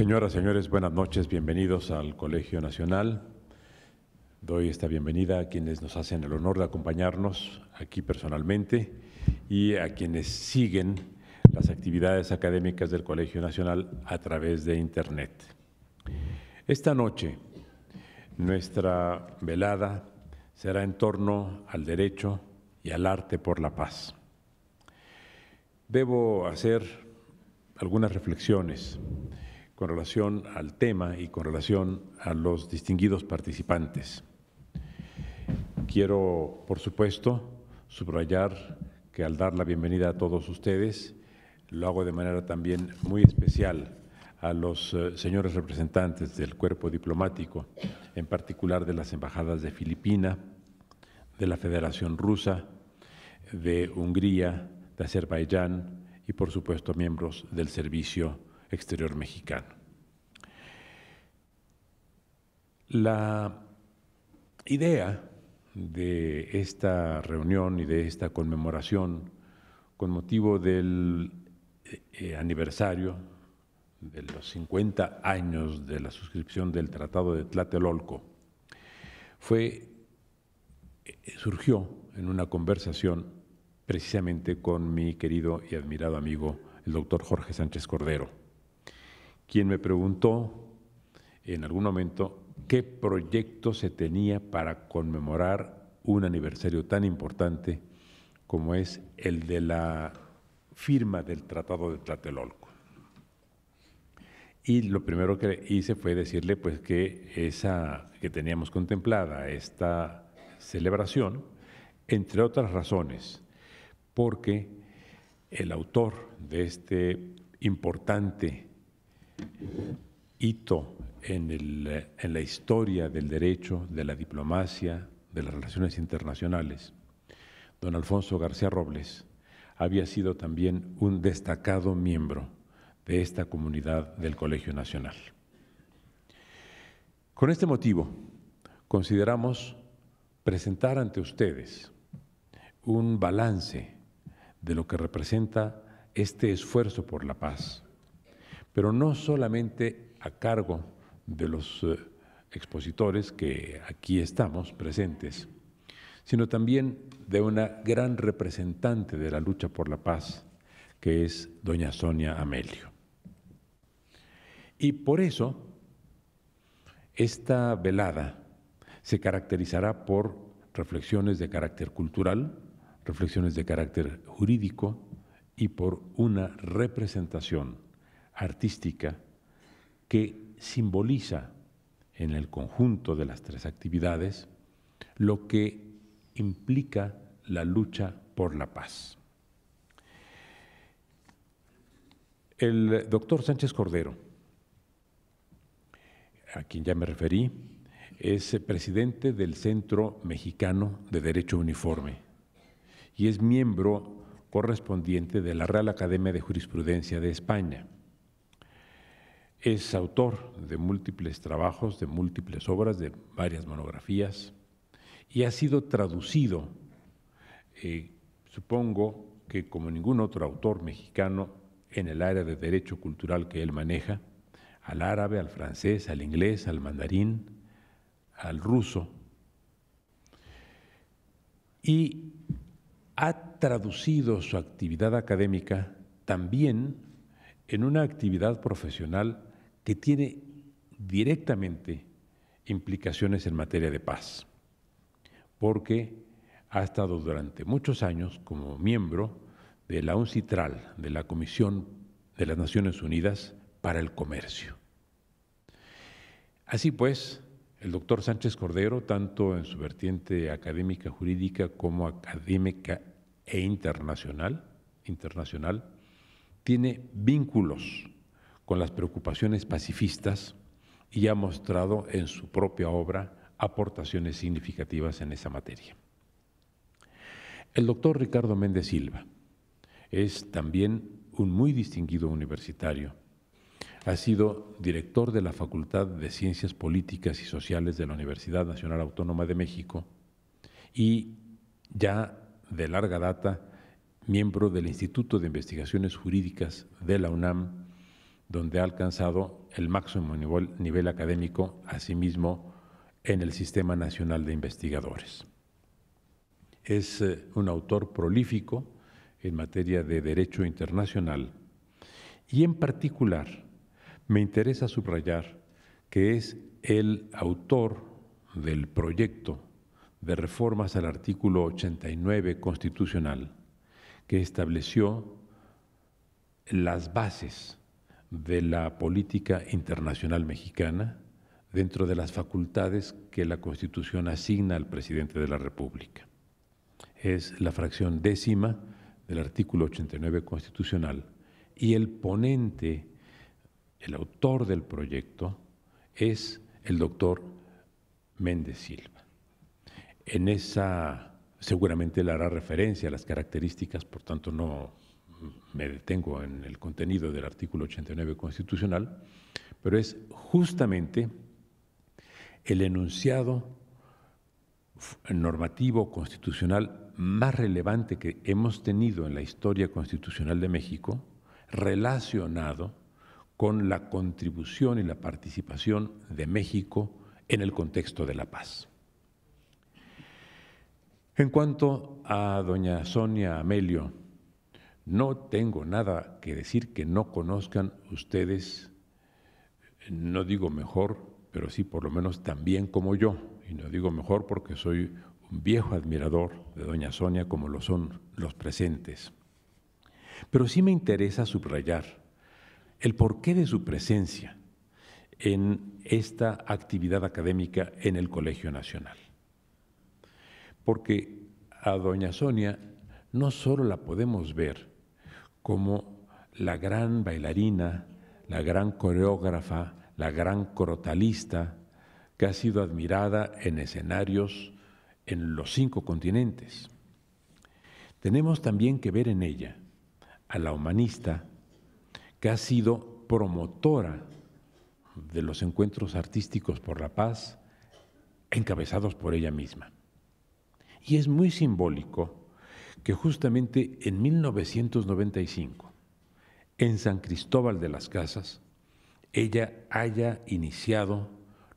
Señoras, señores, buenas noches, bienvenidos al Colegio Nacional. Doy esta bienvenida a quienes nos hacen el honor de acompañarnos aquí personalmente y a quienes siguen las actividades académicas del Colegio Nacional a través de Internet. Esta noche, nuestra velada será en torno al derecho y al arte por la paz. Debo hacer algunas reflexiones con relación al tema y con relación a los distinguidos participantes. Quiero, por supuesto, subrayar que al dar la bienvenida a todos ustedes, lo hago de manera también muy especial a los eh, señores representantes del cuerpo diplomático, en particular de las embajadas de Filipina, de la Federación Rusa, de Hungría, de Azerbaiyán y, por supuesto, miembros del servicio exterior mexicano. La idea de esta reunión y de esta conmemoración con motivo del eh, eh, aniversario de los 50 años de la suscripción del Tratado de Tlatelolco fue eh, surgió en una conversación precisamente con mi querido y admirado amigo el doctor Jorge Sánchez Cordero quien me preguntó en algún momento qué proyecto se tenía para conmemorar un aniversario tan importante como es el de la firma del Tratado de Tlatelolco. Y lo primero que hice fue decirle pues que esa que teníamos contemplada esta celebración, entre otras razones, porque el autor de este importante hito en, en la historia del derecho, de la diplomacia, de las relaciones internacionales. Don Alfonso García Robles había sido también un destacado miembro de esta comunidad del Colegio Nacional. Con este motivo, consideramos presentar ante ustedes un balance de lo que representa este esfuerzo por la paz pero no solamente a cargo de los eh, expositores que aquí estamos presentes, sino también de una gran representante de la lucha por la paz, que es doña Sonia Amelio. Y por eso, esta velada se caracterizará por reflexiones de carácter cultural, reflexiones de carácter jurídico y por una representación artística que simboliza en el conjunto de las tres actividades lo que implica la lucha por la paz. El doctor Sánchez Cordero, a quien ya me referí, es presidente del Centro Mexicano de Derecho Uniforme y es miembro correspondiente de la Real Academia de Jurisprudencia de España. Es autor de múltiples trabajos, de múltiples obras, de varias monografías y ha sido traducido, eh, supongo que como ningún otro autor mexicano en el área de derecho cultural que él maneja, al árabe, al francés, al inglés, al mandarín, al ruso, y ha traducido su actividad académica también en una actividad profesional que tiene directamente implicaciones en materia de paz, porque ha estado durante muchos años como miembro de la UNCITRAL, de la Comisión de las Naciones Unidas para el Comercio. Así pues, el doctor Sánchez Cordero, tanto en su vertiente académica jurídica como académica e internacional, internacional tiene vínculos con las preocupaciones pacifistas y ha mostrado en su propia obra aportaciones significativas en esa materia. El doctor Ricardo Méndez Silva es también un muy distinguido universitario. Ha sido director de la Facultad de Ciencias Políticas y Sociales de la Universidad Nacional Autónoma de México y ya de larga data miembro del Instituto de Investigaciones Jurídicas de la UNAM donde ha alcanzado el máximo nivel, académico, asimismo en el Sistema Nacional de Investigadores. Es eh, un autor prolífico en materia de derecho internacional y en particular me interesa subrayar que es el autor del proyecto de reformas al artículo 89 constitucional que estableció las bases de la política internacional mexicana dentro de las facultades que la Constitución asigna al presidente de la República. Es la fracción décima del artículo 89 constitucional y el ponente, el autor del proyecto, es el doctor Méndez Silva. En esa seguramente le hará referencia a las características, por tanto no me detengo en el contenido del artículo 89 constitucional, pero es justamente el enunciado normativo constitucional más relevante que hemos tenido en la historia constitucional de México relacionado con la contribución y la participación de México en el contexto de la paz. En cuanto a doña Sonia Amelio, no tengo nada que decir que no conozcan ustedes, no digo mejor, pero sí por lo menos tan bien como yo. Y no digo mejor porque soy un viejo admirador de doña Sonia como lo son los presentes. Pero sí me interesa subrayar el porqué de su presencia en esta actividad académica en el Colegio Nacional. Porque a doña Sonia no solo la podemos ver como la gran bailarina, la gran coreógrafa, la gran crotalista, que ha sido admirada en escenarios en los cinco continentes. Tenemos también que ver en ella a la humanista, que ha sido promotora de los encuentros artísticos por la paz, encabezados por ella misma. Y es muy simbólico que justamente en 1995, en San Cristóbal de las Casas, ella haya iniciado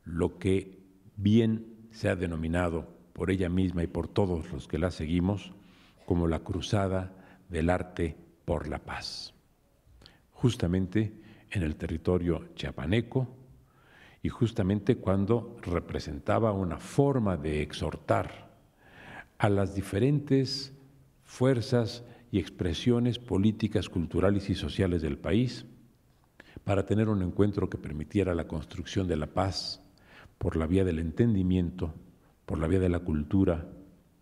lo que bien se ha denominado por ella misma y por todos los que la seguimos como la cruzada del arte por la paz, justamente en el territorio chiapaneco y justamente cuando representaba una forma de exhortar a las diferentes fuerzas y expresiones políticas, culturales y sociales del país para tener un encuentro que permitiera la construcción de la paz por la vía del entendimiento, por la vía de la cultura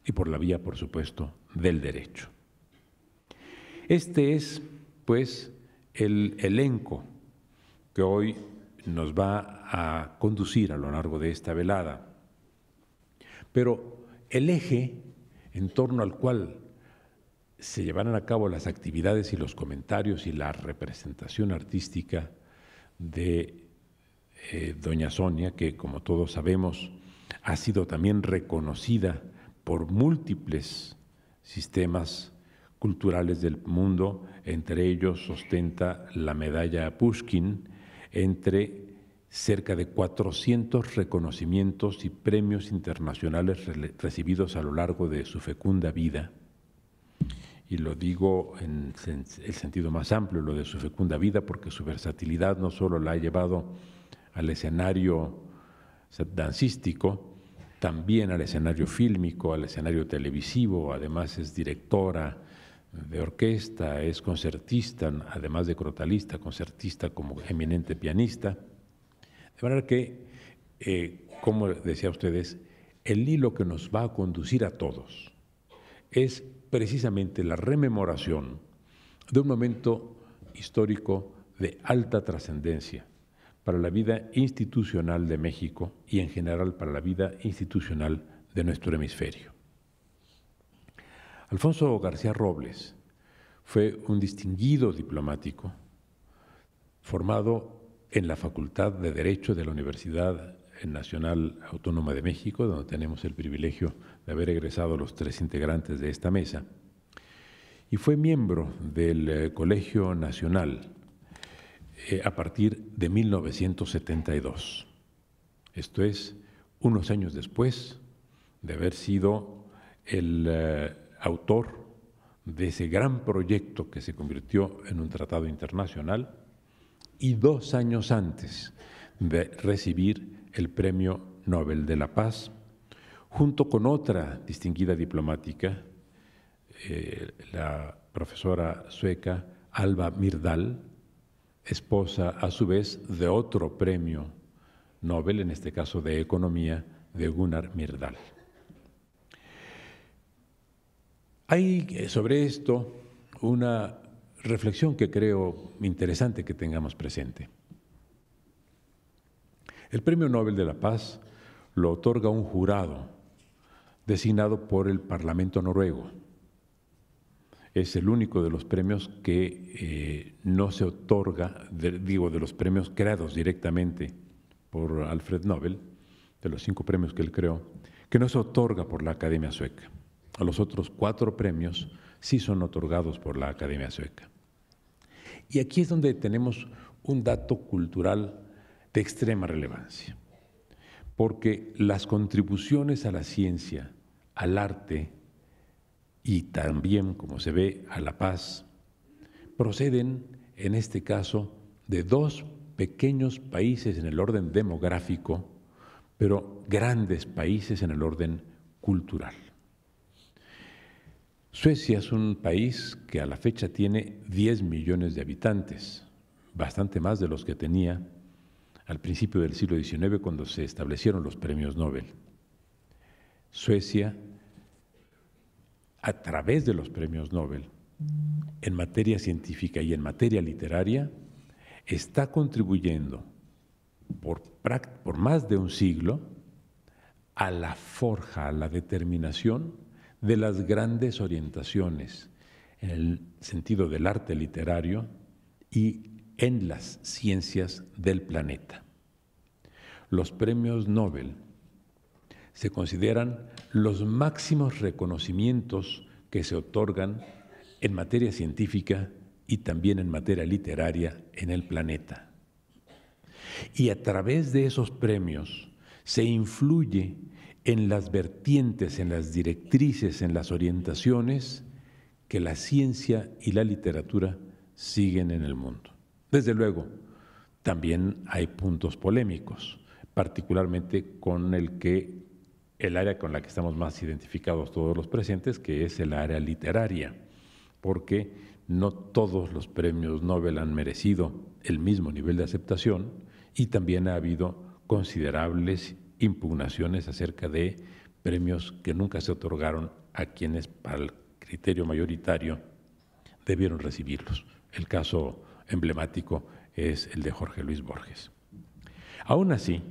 y por la vía, por supuesto, del derecho. Este es, pues, el elenco que hoy nos va a conducir a lo largo de esta velada. Pero el eje en torno al cual se llevaron a cabo las actividades y los comentarios y la representación artística de eh, doña Sonia, que como todos sabemos ha sido también reconocida por múltiples sistemas culturales del mundo, entre ellos ostenta la medalla Pushkin, entre cerca de 400 reconocimientos y premios internacionales recibidos a lo largo de su fecunda vida y lo digo en el sentido más amplio, lo de su fecunda vida, porque su versatilidad no solo la ha llevado al escenario dancístico, también al escenario fílmico, al escenario televisivo, además es directora de orquesta, es concertista, además de crotalista, concertista como eminente pianista. De manera que, eh, como decía ustedes, el hilo que nos va a conducir a todos es precisamente la rememoración de un momento histórico de alta trascendencia para la vida institucional de México y en general para la vida institucional de nuestro hemisferio. Alfonso García Robles fue un distinguido diplomático formado en la Facultad de Derecho de la Universidad Nacional Autónoma de México, donde tenemos el privilegio de haber egresado los tres integrantes de esta mesa, y fue miembro del eh, Colegio Nacional eh, a partir de 1972. Esto es, unos años después de haber sido el eh, autor de ese gran proyecto que se convirtió en un tratado internacional y dos años antes de recibir el Premio Nobel de la Paz, junto con otra distinguida diplomática, eh, la profesora sueca Alba Mirdal, esposa a su vez de otro premio Nobel, en este caso de Economía, de Gunnar Mirdal. Hay eh, sobre esto una reflexión que creo interesante que tengamos presente. El Premio Nobel de la Paz lo otorga un jurado designado por el Parlamento noruego. Es el único de los premios que eh, no se otorga, digo, de los premios creados directamente por Alfred Nobel, de los cinco premios que él creó, que no se otorga por la Academia Sueca. A los otros cuatro premios sí son otorgados por la Academia Sueca. Y aquí es donde tenemos un dato cultural de extrema relevancia, porque las contribuciones a la ciencia, al arte y también, como se ve, a la paz, proceden, en este caso, de dos pequeños países en el orden demográfico, pero grandes países en el orden cultural. Suecia es un país que a la fecha tiene 10 millones de habitantes, bastante más de los que tenía al principio del siglo XIX cuando se establecieron los premios Nobel. Suecia, a través de los premios Nobel, en materia científica y en materia literaria, está contribuyendo por, más de un siglo a la forja, a la determinación de las grandes orientaciones en el sentido del arte literario y en las ciencias del planeta. Los premios Nobel se consideran los máximos reconocimientos que se otorgan en materia científica y también en materia literaria en el planeta. Y a través de esos premios se influye en las vertientes, en las directrices, en las orientaciones que la ciencia y la literatura siguen en el mundo. Desde luego, también hay puntos polémicos, particularmente con el que el área con la que estamos más identificados todos los presentes, que es el área literaria, porque no todos los premios Nobel han merecido el mismo nivel de aceptación y también ha habido considerables impugnaciones acerca de premios que nunca se otorgaron a quienes para el criterio mayoritario debieron recibirlos. El caso emblemático es el de Jorge Luis Borges. Aún así,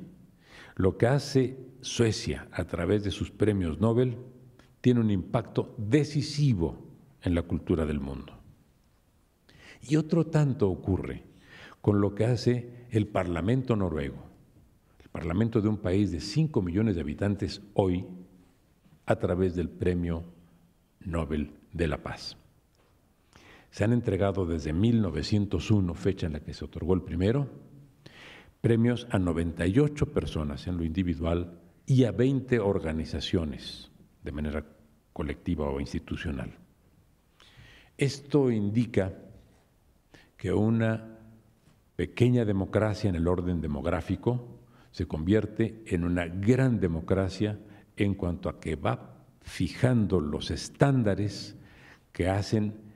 lo que hace Suecia a través de sus premios Nobel tiene un impacto decisivo en la cultura del mundo. Y otro tanto ocurre con lo que hace el Parlamento noruego, el Parlamento de un país de 5 millones de habitantes hoy, a través del Premio Nobel de la Paz se han entregado desde 1901, fecha en la que se otorgó el primero, premios a 98 personas en lo individual y a 20 organizaciones de manera colectiva o institucional. Esto indica que una pequeña democracia en el orden demográfico se convierte en una gran democracia en cuanto a que va fijando los estándares que hacen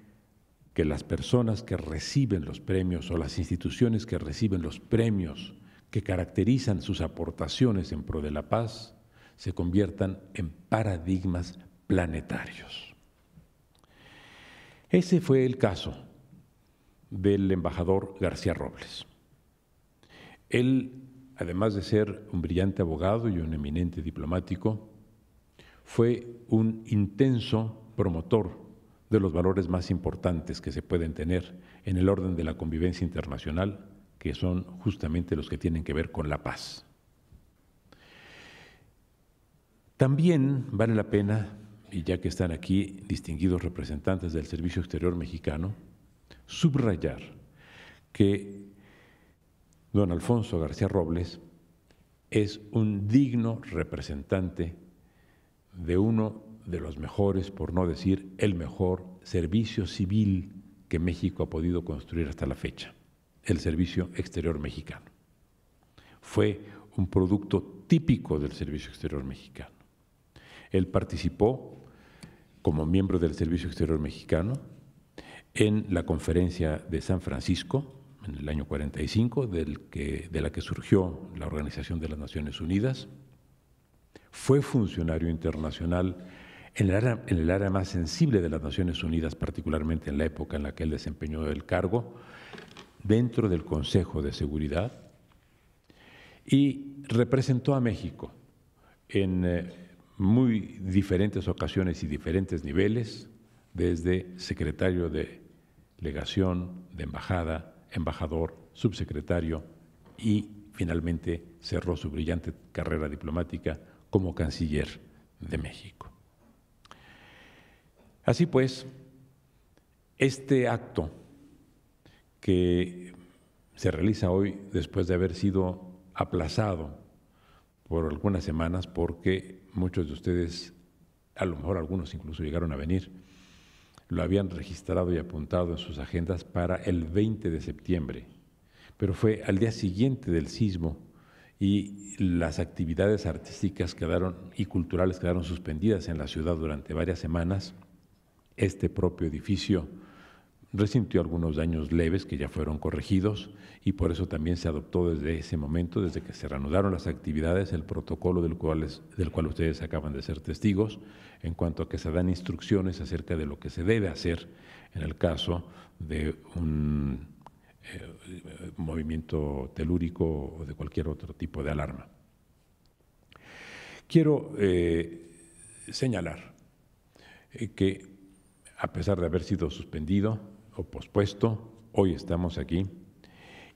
que las personas que reciben los premios o las instituciones que reciben los premios que caracterizan sus aportaciones en pro de la paz se conviertan en paradigmas planetarios. Ese fue el caso del embajador García Robles. Él, además de ser un brillante abogado y un eminente diplomático, fue un intenso promotor de los valores más importantes que se pueden tener en el orden de la convivencia internacional, que son justamente los que tienen que ver con la paz. También vale la pena, y ya que están aquí distinguidos representantes del Servicio Exterior Mexicano, subrayar que don Alfonso García Robles es un digno representante de uno de los mejores, por no decir el mejor, servicio civil que México ha podido construir hasta la fecha, el Servicio Exterior Mexicano. Fue un producto típico del Servicio Exterior Mexicano. Él participó como miembro del Servicio Exterior Mexicano en la conferencia de San Francisco en el año 45, del que, de la que surgió la Organización de las Naciones Unidas. Fue funcionario internacional en el, área, más sensible de las Naciones Unidas, particularmente en la época en la que él desempeñó el cargo, dentro del Consejo de Seguridad, y representó a México en eh, muy diferentes ocasiones y diferentes niveles, desde secretario de legación, de embajada, embajador, subsecretario y finalmente cerró su brillante carrera diplomática como canciller de México. Así pues, este acto que se realiza hoy después de haber sido aplazado por algunas semanas porque muchos de ustedes, a lo mejor algunos incluso llegaron a venir, lo habían registrado y apuntado en sus agendas para el 20 de septiembre, pero fue al día siguiente del sismo y las actividades artísticas quedaron y culturales quedaron suspendidas en la ciudad durante varias semanas este propio edificio resintió algunos daños leves que ya fueron corregidos y por eso también se adoptó desde ese momento, desde que se reanudaron las actividades, el protocolo del cual, del cual ustedes acaban de ser testigos, en cuanto a que se dan instrucciones acerca de lo que se debe hacer en el caso de un eh, movimiento telúrico o de cualquier otro tipo de alarma. Quiero eh, señalar eh, que a pesar de haber sido suspendido o pospuesto, hoy estamos aquí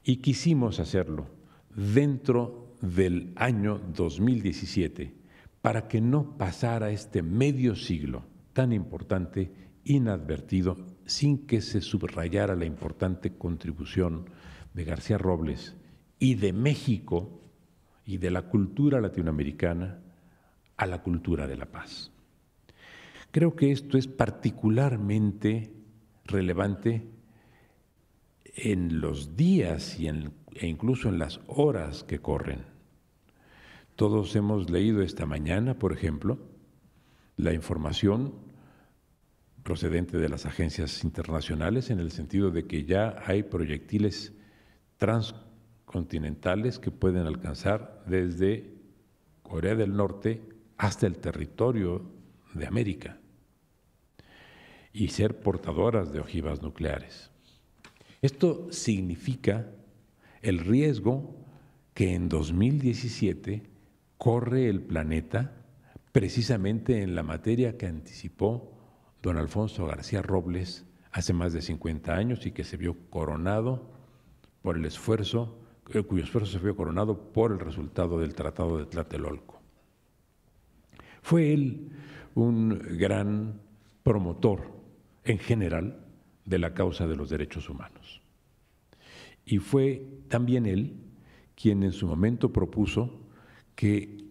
y quisimos hacerlo dentro del año 2017 para que no pasara este medio siglo tan importante inadvertido sin que se subrayara la importante contribución de García Robles y de México y de la cultura latinoamericana a la cultura de la paz. Creo que esto es particularmente relevante en los días e incluso en las horas que corren. Todos hemos leído esta mañana, por ejemplo, la información procedente de las agencias internacionales en el sentido de que ya hay proyectiles transcontinentales que pueden alcanzar desde Corea del Norte hasta el territorio de América y ser portadoras de ojivas nucleares. Esto significa el riesgo que en 2017 corre el planeta precisamente en la materia que anticipó don Alfonso García Robles hace más de 50 años y que se vio coronado por el esfuerzo, eh, cuyo esfuerzo se vio coronado por el resultado del Tratado de Tlatelolco. Fue él un gran promotor en general de la causa de los derechos humanos. Y fue también él quien en su momento propuso que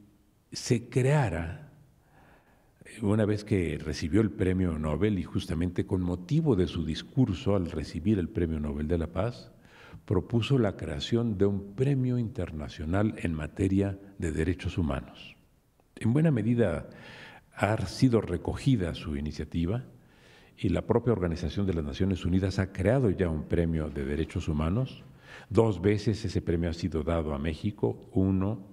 se creara, eh, una vez que recibió el premio Nobel y justamente con motivo de su discurso al recibir el premio Nobel de la Paz, propuso la creación de un premio internacional en materia de derechos humanos. En buena medida ha sido recogida su iniciativa y la propia Organización de las Naciones Unidas ha creado ya un premio de derechos humanos. Dos veces ese premio ha sido dado a México, uno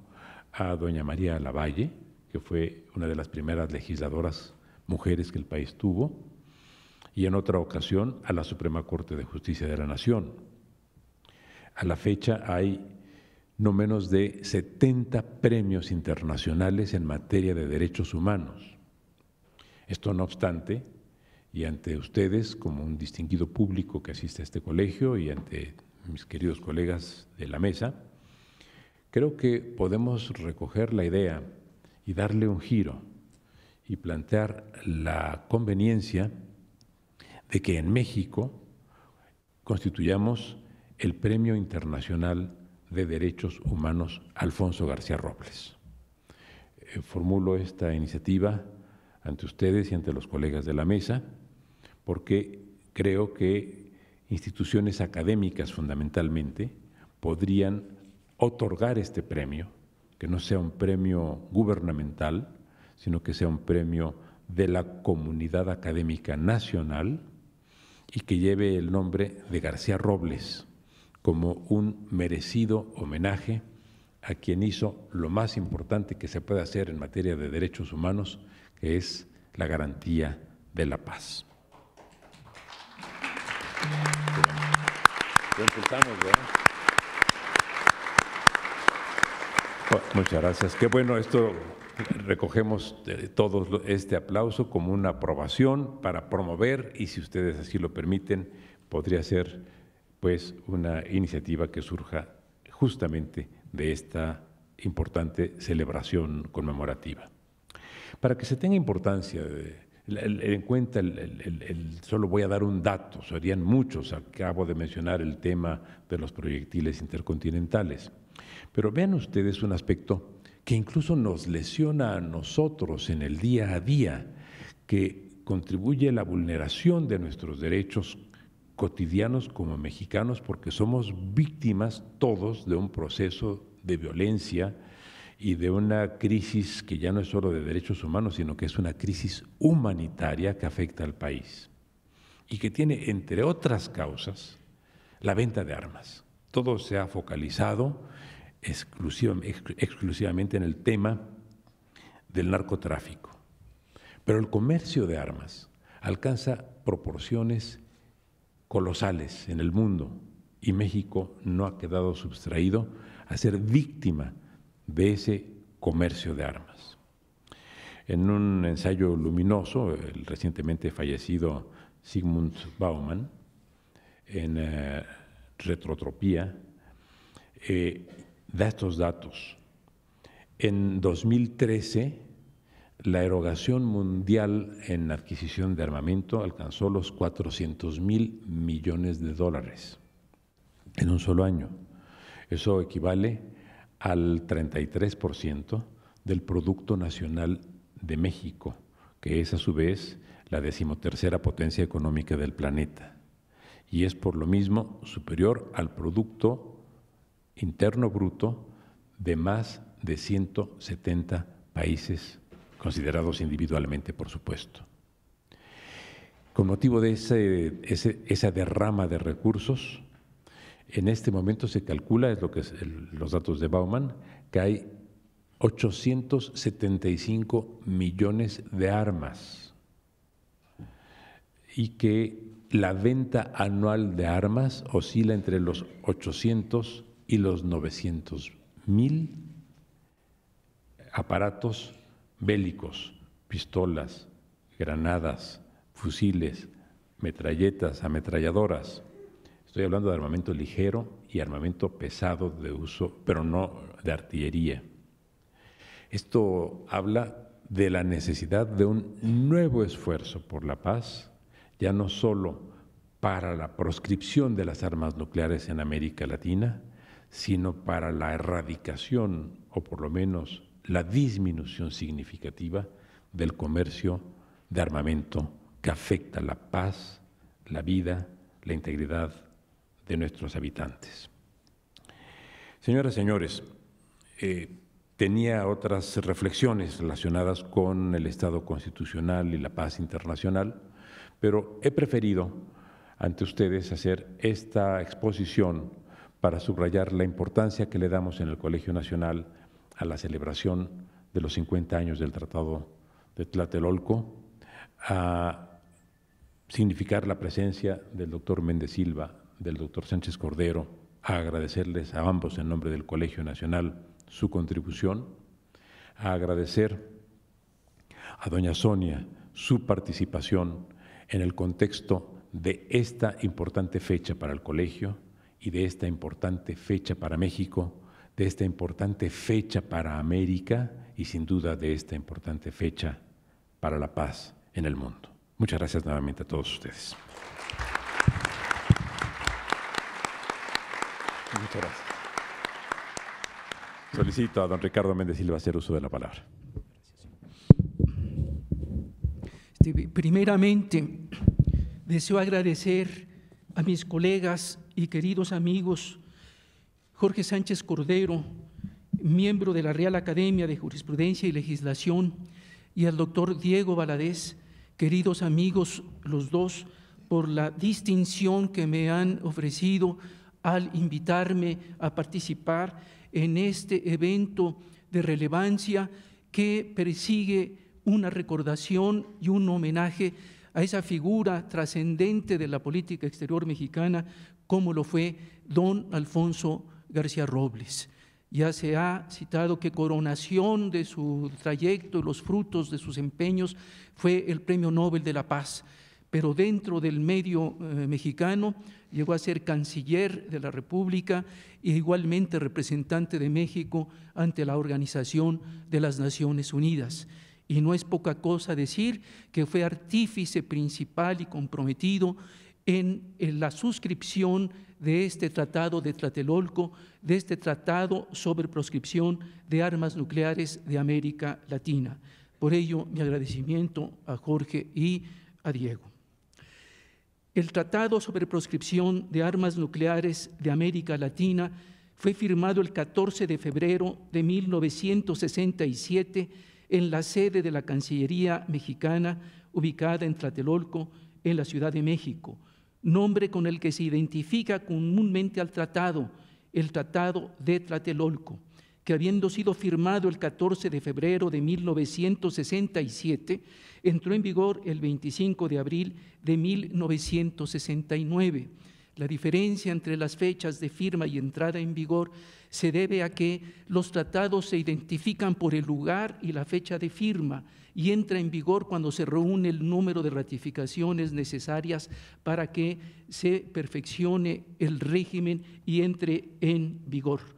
a doña María Lavalle, que fue una de las primeras legisladoras mujeres que el país tuvo, y en otra ocasión a la Suprema Corte de Justicia de la Nación. A la fecha hay no menos de 70 premios internacionales en materia de derechos humanos. Esto no obstante, y ante ustedes como un distinguido público que asiste a este colegio y ante mis queridos colegas de la mesa, creo que podemos recoger la idea y darle un giro y plantear la conveniencia de que en México constituyamos el Premio Internacional de Derechos Humanos Alfonso García Robles. Eh, formulo esta iniciativa ante ustedes y ante los colegas de la mesa porque creo que instituciones académicas fundamentalmente podrían otorgar este premio, que no sea un premio gubernamental, sino que sea un premio de la comunidad académica nacional y que lleve el nombre de García Robles como un merecido homenaje a quien hizo lo más importante que se puede hacer en materia de derechos humanos, que es la garantía de la paz. Muchas gracias. Qué bueno, esto recogemos todos este aplauso como una aprobación para promover y si ustedes así lo permiten, podría ser pues una iniciativa que surja justamente de esta importante celebración conmemorativa. Para que se tenga importancia de en cuenta solo voy a dar un dato, serían muchos, acabo de mencionar el tema de los proyectiles intercontinentales. Pero vean ustedes un aspecto que incluso nos lesiona a nosotros en el día a día, que contribuye a la vulneración de nuestros derechos cotidianos como mexicanos, porque somos víctimas todos de un proceso de violencia, y de una crisis que ya no es solo de derechos humanos, sino que es una crisis humanitaria que afecta al país y que tiene, entre otras causas, la venta de armas. Todo se ha focalizado exclusivamente en el tema del narcotráfico. Pero el comercio de armas alcanza proporciones colosales en el mundo y México no ha quedado sustraído a ser víctima de ese comercio de armas. En un ensayo luminoso, el recientemente fallecido Sigmund Baumann, en eh, Retrotropía, eh, da estos datos. En 2013, la erogación mundial en adquisición de armamento alcanzó los 400 mil millones de dólares en un solo año. Eso equivale al 33% del Producto Nacional de México, que es a su vez la decimotercera potencia económica del planeta y es por lo mismo superior al Producto Interno Bruto de más de 170 países, considerados individualmente, por supuesto. Con motivo de esa derrama de recursos, en este momento se calcula, es lo que los datos de Bauman, que hay 875 millones de armas y que la venta anual de armas oscila entre los 800 y los 900 mil aparatos bélicos, pistolas, granadas, fusiles, metralletas, ametralladoras Estoy hablando de armamento ligero y armamento pesado de uso, pero no de artillería. Esto habla de la necesidad de un nuevo esfuerzo por la paz, ya no solo para la proscripción de las armas nucleares en América Latina, sino para la erradicación o por lo menos la disminución significativa del comercio de armamento que afecta la paz, la vida, la integridad de nuestros habitantes. Señoras y señores, eh, tenía otras reflexiones relacionadas con el Estado constitucional y la paz internacional, pero he preferido ante ustedes hacer esta exposición para subrayar la importancia que le damos en el Colegio Nacional a la celebración de los 50 años del Tratado de Tlatelolco, a significar la presencia del doctor Méndez Silva del doctor Sánchez Cordero, a agradecerles a ambos en nombre del Colegio Nacional su contribución, a agradecer a doña Sonia su participación en el contexto de esta importante fecha para el colegio y de esta importante fecha para México, de esta importante fecha para América y sin duda de esta importante fecha para la paz en el mundo. Muchas gracias nuevamente a todos ustedes. Muchas gracias. Solicito a don Ricardo Méndez Silva hacer uso de la palabra. Este, primeramente, deseo agradecer a mis colegas y queridos amigos Jorge Sánchez Cordero, miembro de la Real Academia de Jurisprudencia y Legislación, y al doctor Diego Valadez, queridos amigos los dos, por la distinción que me han ofrecido al invitarme a participar en este evento de relevancia que persigue una recordación y un homenaje a esa figura trascendente de la política exterior mexicana como lo fue don Alfonso García Robles. Ya se ha citado que coronación de su trayecto y los frutos de sus empeños fue el Premio Nobel de la Paz, pero dentro del medio eh, mexicano llegó a ser canciller de la República e igualmente representante de México ante la Organización de las Naciones Unidas. Y no es poca cosa decir que fue artífice principal y comprometido en, la suscripción de este tratado de Tlatelolco, de este tratado sobre proscripción de armas nucleares de América Latina. Por ello, mi agradecimiento a Jorge y a Diego. El Tratado sobre Proscripción de Armas Nucleares de América Latina fue firmado el 14 de febrero de 1967 en la sede de la Cancillería mexicana ubicada en Tlatelolco, en la Ciudad de México, nombre con el que se identifica comúnmente al tratado, el Tratado de Tlatelolco que habiendo sido firmado el 14 de febrero de 1967, entró en vigor el 25 de abril de 1969. La diferencia entre las fechas de firma y entrada en vigor se debe a que los tratados se identifican por el lugar y la fecha de firma y entra en vigor cuando se reúne el número de ratificaciones necesarias para que se perfeccione el régimen y entre en vigor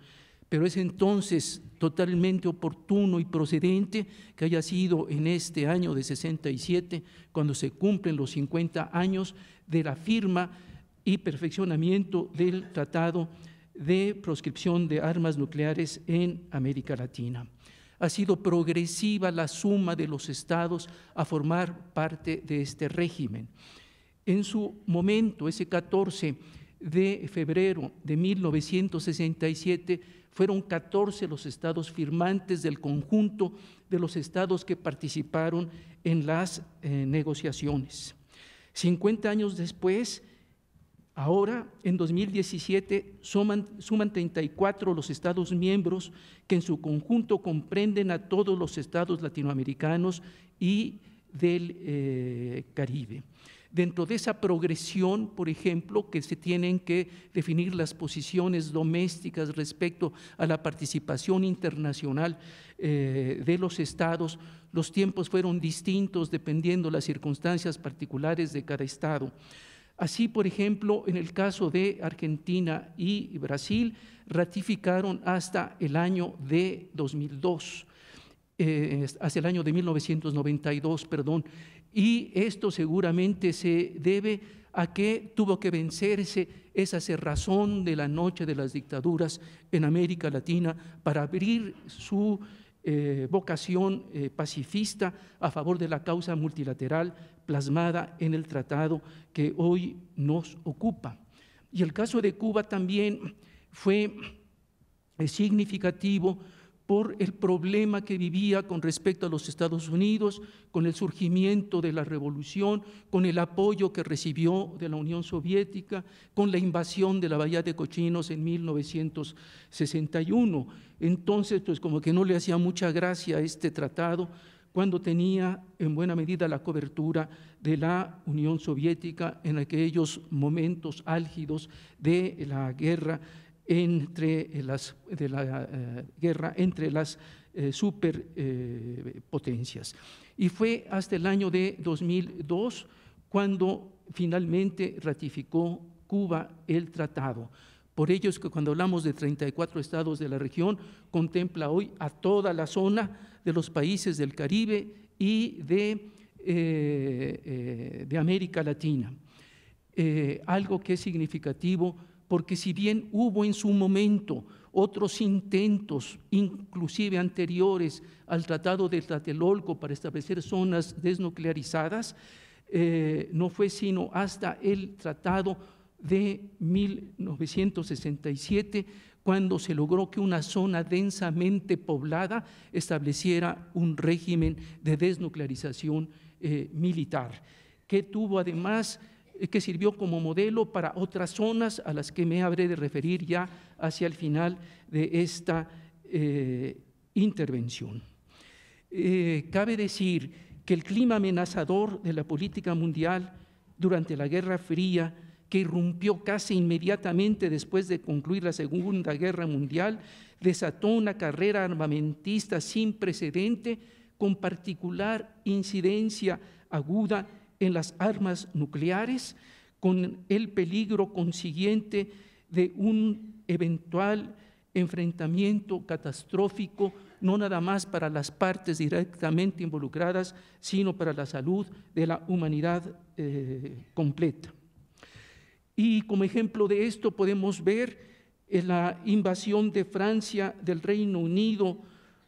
pero es entonces totalmente oportuno y procedente que haya sido en este año de 67, cuando se cumplen los 50 años de la firma y perfeccionamiento del Tratado de Proscripción de Armas Nucleares en América Latina. Ha sido progresiva la suma de los estados a formar parte de este régimen. En su momento, ese 14 de febrero de 1967 fueron 14 los estados firmantes del conjunto de los estados que participaron en las eh, negociaciones. 50 años después, ahora en 2017, suman, 34 los estados miembros que en su conjunto comprenden a todos los estados latinoamericanos y del eh, Caribe. Dentro de esa progresión, por ejemplo, que se tienen que definir las posiciones domésticas respecto a la participación internacional eh, de los estados, los tiempos fueron distintos dependiendo las circunstancias particulares de cada estado. Así, por ejemplo, en el caso de Argentina y Brasil, ratificaron hasta el año de 2002, eh, el año de 1992, perdón. Y esto seguramente se debe a que tuvo que vencerse esa cerrazón de la noche de las dictaduras en América Latina para abrir su eh, vocación eh, pacifista a favor de la causa multilateral plasmada en el tratado que hoy nos ocupa. Y el caso de Cuba también fue eh, significativo por el problema que vivía con respecto a los Estados Unidos, con el surgimiento de la revolución, con el apoyo que recibió de la Unión Soviética, con la invasión de la Bahía de Cochinos en 1961. Entonces, pues como que no le hacía mucha gracia a este tratado cuando tenía en buena medida la cobertura de la Unión Soviética en aquellos momentos álgidos de la guerra entre las, de la eh, guerra entre las eh, superpotencias. Eh, y fue hasta el año de 2002 cuando finalmente ratificó Cuba el tratado. Por ello es que cuando hablamos de 34 estados de la región, contempla hoy a toda la zona de los países del Caribe y de, de América Latina. algo que es significativo porque si bien hubo en su momento otros intentos, inclusive anteriores al Tratado de Tlatelolco para establecer zonas desnuclearizadas, eh, no fue sino hasta el Tratado de 1967 cuando se logró que una zona densamente poblada estableciera un régimen de desnuclearización eh, militar, que tuvo además eh, que sirvió como modelo para otras zonas a las que me habré de referir ya hacia el final de esta eh, intervención. Eh, cabe decir que el clima amenazador de la política mundial durante la Guerra Fría, que irrumpió casi inmediatamente después de concluir la Segunda Guerra Mundial, desató una carrera armamentista sin precedente con particular incidencia aguda en las armas nucleares, con el peligro consiguiente de un eventual enfrentamiento catastrófico, no nada más para las partes directamente involucradas, sino para la salud de la humanidad eh, completa. Y como ejemplo de esto podemos ver eh, la invasión de Francia, del Reino Unido,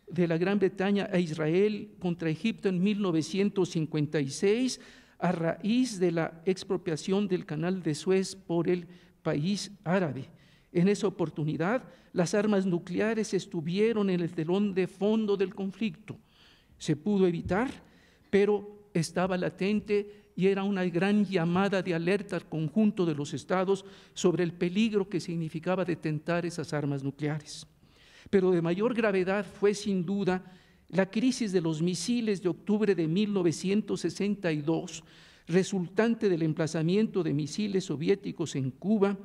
de la Gran Bretaña a Israel contra Egipto en 1956, a raíz de la expropiación del canal de Suez por el país árabe. En esa oportunidad, las armas nucleares estuvieron en el telón de fondo del conflicto. Se pudo evitar, pero estaba latente y era una gran llamada de alerta al conjunto de los estados sobre el peligro que significaba detentar esas armas nucleares. Pero de mayor gravedad fue sin duda la crisis de los misiles de octubre de 1962, resultante del emplazamiento de misiles soviéticos en Cuba,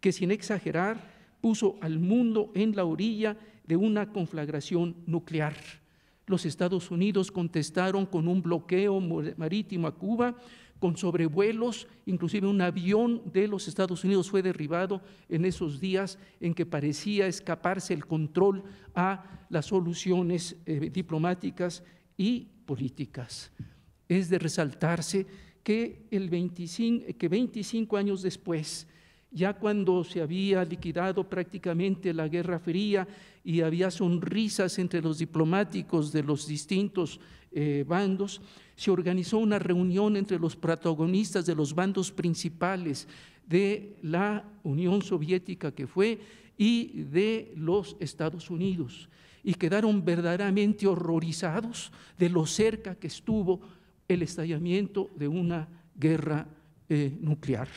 que sin exagerar puso al mundo en la orilla de una conflagración nuclear. Los Estados Unidos contestaron con un bloqueo marítimo a Cuba con sobrevuelos, inclusive un avión de los Estados Unidos fue derribado en esos días en que parecía escaparse el control a las soluciones eh, diplomáticas y políticas. Es de resaltarse que, el 25, años después, ya cuando se había liquidado prácticamente la Guerra Fría y había sonrisas entre los diplomáticos de los distintos eh, bandos, se organizó una reunión entre los protagonistas de los bandos principales de la Unión Soviética que fue y de los Estados Unidos y quedaron verdaderamente horrorizados de lo cerca que estuvo el estallamiento de una guerra eh, nuclear.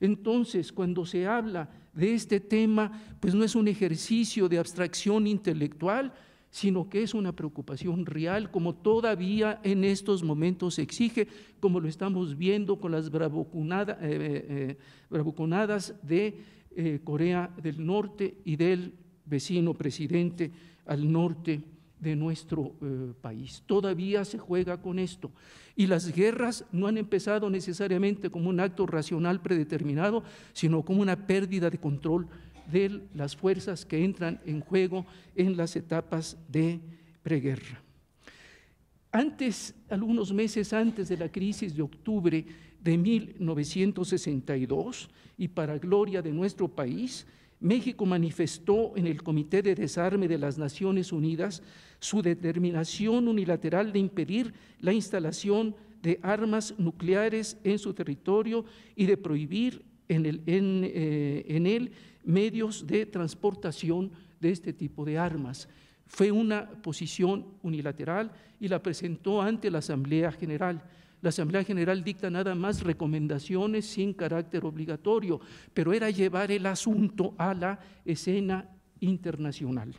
Entonces, cuando se habla de este tema, pues no es un ejercicio de abstracción intelectual, sino que es una preocupación real, como todavía en estos momentos se exige, como lo estamos viendo con las eh, eh, eh, bravuconadas de Corea del Norte y del vecino presidente al norte de nuestro país. Todavía se juega con esto. Y las guerras no han empezado necesariamente como un acto racional predeterminado, sino como una pérdida de control de las fuerzas que entran en juego en las etapas de preguerra. Antes, algunos meses antes de la crisis de octubre de 1962, y para gloria de nuestro país, México manifestó en el Comité de Desarme de las Naciones Unidas su determinación unilateral de impedir la instalación de armas nucleares en su territorio y de prohibir en, el, en, eh, medios de transportación de este tipo de armas. Fue una posición unilateral y la presentó ante la Asamblea General. La Asamblea General dicta nada más recomendaciones sin carácter obligatorio, pero era llevar el asunto a la escena internacional.